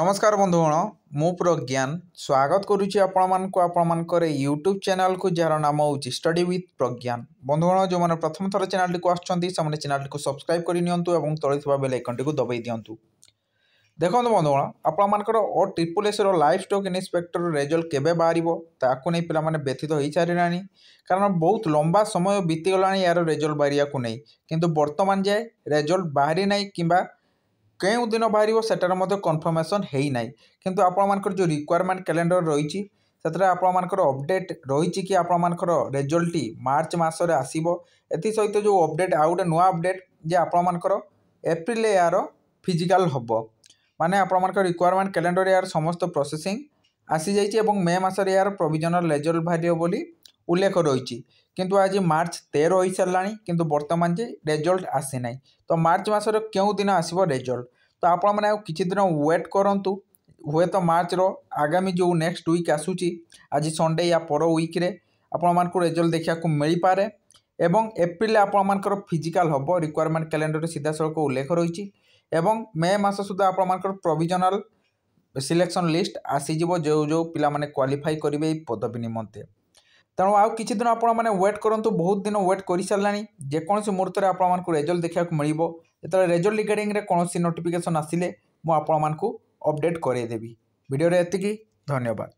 নমস্কার বন্ধুগণ মু প্রজ্ঞান স্বাগত করুছি আপনার আপনার ইউট্যুব চ্যানেল কু যার নাম হচ্ছে স্টডি উইথ প্রজ্ঞান বন্ধুগণ যে প্রথম থর চ্যানেলটি আসছেন সে চ্যানেলটি সবসক্রাইব করে নিউ এবং তলে থাকা বেল আইকনটি দবাই দিও দেখুন বন্ধুগণ আপনার ও ট্রিপল এসর লাইফ স্টক ইন্সপেক্টর রেজল্ট কেবে বাহার তাকে নিয়ে পিলামানে ব্যথিত হয়ে সারা কারণ বহুত লম্বা সময় বিতিগলা ইয়ার রেজল্ট বাহার কিন্তু বর্তমান যায় রেজল্ট বাহারি না কিংবা କେଉଁ ଦିନ ବାହାରିବ ସେଠାରେ ମଧ୍ୟ କନଫର୍ମେସନ୍ ହେଇନାହିଁ କିନ୍ତୁ ଆପଣମାନଙ୍କର ଯେଉଁ ରିକ୍ୱାରମେଣ୍ଟ କ୍ୟାଲେଣ୍ଡର ରହିଛି ସେଥିରେ ଆପଣମାନଙ୍କର ଅପଡ଼େଟ୍ ରହିଛି କି ଆପଣମାନଙ୍କର ରେଜଲ୍ଟଟି ମାର୍ଚ୍ଚ ମାସରେ ଆସିବ ଏଥିସହିତ ଯେଉଁ ଅପଡ଼େଟ୍ ଆଉ ଗୋଟେ ନୂଆ ଅପଡ଼େଟ୍ ଯେ ଆପଣମାନଙ୍କର ଏପ୍ରିଲ ଏହାର ଫିଜିକାଲ୍ ହେବ ମାନେ ଆପଣମାନଙ୍କର ରିକ୍ୱାରମେଣ୍ଟ କ୍ୟାଲେଣ୍ଡର ଏହାର ସମସ୍ତ ପ୍ରୋସେସିଂ ଆସିଯାଇଛି ଏବଂ ମେ ମାସରେ ଏହାର ପ୍ରୋଭିଜନାଲ୍ ରେଜଲ୍ଟ ବାହାରିବ ବୋଲି উল্লেখ রয়েছে কিন্তু আজ মার্চ তের হয়েসারা কিন্তু বর্তমান যে রেজল্ট আসি না তো মার্চ মাসর কেউ দিন আসব রেজল্ট তো আপন মানে কিছু দিন ওয়েট করতু হুয়েত মার্চর আগামী যে নেক্সট উইক আসুচি আজ সন্ডে ইয়া পর উইক্রে আপন মানুষ রেজল্ট দেখা মিপারে এবং এপ্রিলে আপন মানুষ ফিজিকাল হব রিকোয়ারমেন্ট ক্যালেন্ডরে সিধাসলখ উল্লেখ রয়েছে এবং মে মাস সুদ্ধা আপন মানুষ প্রভিজনাল সিলেকশন লিষ্ট আসিযোগ যে যে পিলা মানে কোয়ালিফাই করবে এই পদবী নিমন্তে ᱟᱨᱚᱣᱟᱭ ᱠᱤᱪᱷᱩ ᱫᱤᱱ ᱟᱯᱱᱟ ᱢᱟᱱᱮ ᱣᱮᱴ ᱠᱚᱨᱚᱱᱛᱩ ᱵᱚᱦᱩᱛ ᱫᱤᱱ ᱣᱮᱴ ᱠᱚᱨᱤ ᱪᱟᱞᱟᱱᱟᱹᱧ ᱡᱮ ᱠᱚᱱᱚ ᱥᱮ ᱢᱩᱨᱛᱨᱮ ᱟᱯᱱᱟᱢᱟᱱ ᱠᱚ ᱨᱤᱡᱟᱞᱴ ᱫᱮᱠᱷᱟ ᱠᱚ ᱢᱤᱬᱤᱵᱚ ᱮᱛᱚᱨᱮ ᱨᱤᱡᱟᱞᱴ ᱞᱮᱜᱮᱨᱤᱝ ᱨᱮ ᱠᱚᱱᱚ ᱥᱮ ᱱᱚᱴᱤᱯᱤᱠᱮᱥᱚᱱ ᱟᱥᱤᱞᱮ ᱢᱚ ᱟᱯᱱᱟᱢᱟᱱ ᱠᱚ ᱟᱯᱰᱮᱴ ᱠᱚᱨᱮ ᱫᱮᱵᱤ ᱵᱤᱰᱤᱭᱚ ᱨᱮ ᱮᱛᱮᱠᱤ ᱫᱷᱟನ್ಯವಾದ